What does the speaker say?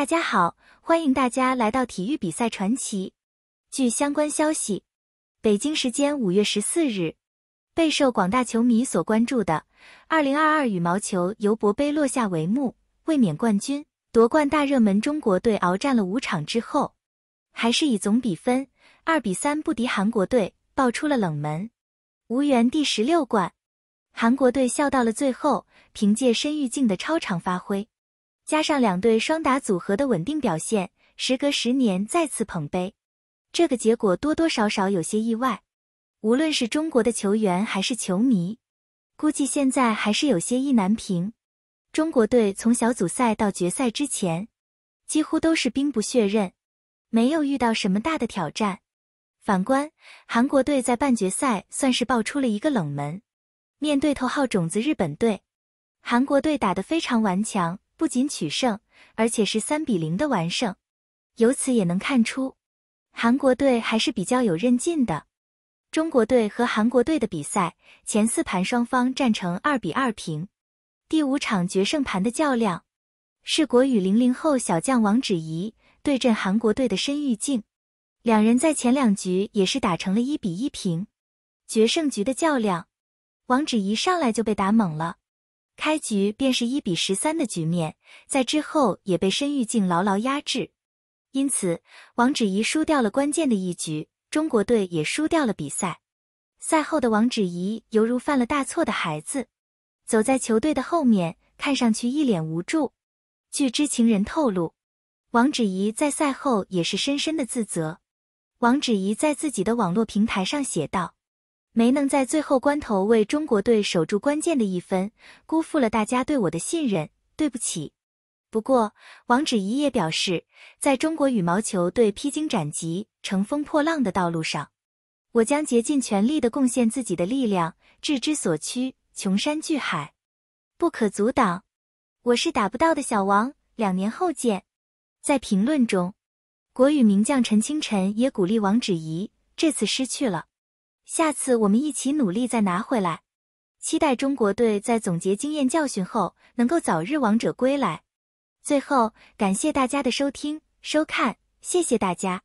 大家好，欢迎大家来到体育比赛传奇。据相关消息，北京时间五月十四日，备受广大球迷所关注的二零二二羽毛球尤伯杯落下帷幕。卫冕冠军、夺冠大热门中国队鏖战了五场之后，还是以总比分二比三不敌韩国队，爆出了冷门，无缘第十六冠。韩国队笑到了最后，凭借申裕静的超常发挥。加上两队双打组合的稳定表现，时隔十年再次捧杯，这个结果多多少少有些意外。无论是中国的球员还是球迷，估计现在还是有些意难平。中国队从小组赛到决赛之前，几乎都是兵不血刃，没有遇到什么大的挑战。反观韩国队在半决赛算是爆出了一个冷门，面对头号种子日本队，韩国队打得非常顽强。不仅取胜，而且是三比零的完胜。由此也能看出，韩国队还是比较有韧劲的。中国队和韩国队的比赛，前四盘双方战成二比二平。第五场决胜盘的较量，是国羽零零后小将王芷怡对阵韩国队的申裕静，两人在前两局也是打成了一比一平。决胜局的较量，王芷怡上来就被打懵了。开局便是一比十三的局面，在之后也被申玉静牢牢压制，因此王芷怡输掉了关键的一局，中国队也输掉了比赛。赛后的王芷怡犹如犯了大错的孩子，走在球队的后面，看上去一脸无助。据知情人透露，王芷怡在赛后也是深深的自责。王芷怡在自己的网络平台上写道。没能在最后关头为中国队守住关键的一分，辜负了大家对我的信任，对不起。不过，王芷怡也表示，在中国羽毛球队披荆斩棘、乘风破浪的道路上，我将竭尽全力的贡献自己的力量，置之所趋，穷山巨海不可阻挡。我是打不到的小王，两年后见。在评论中，国羽名将陈清晨也鼓励王芷怡，这次失去了。下次我们一起努力再拿回来。期待中国队在总结经验教训后，能够早日王者归来。最后，感谢大家的收听、收看，谢谢大家。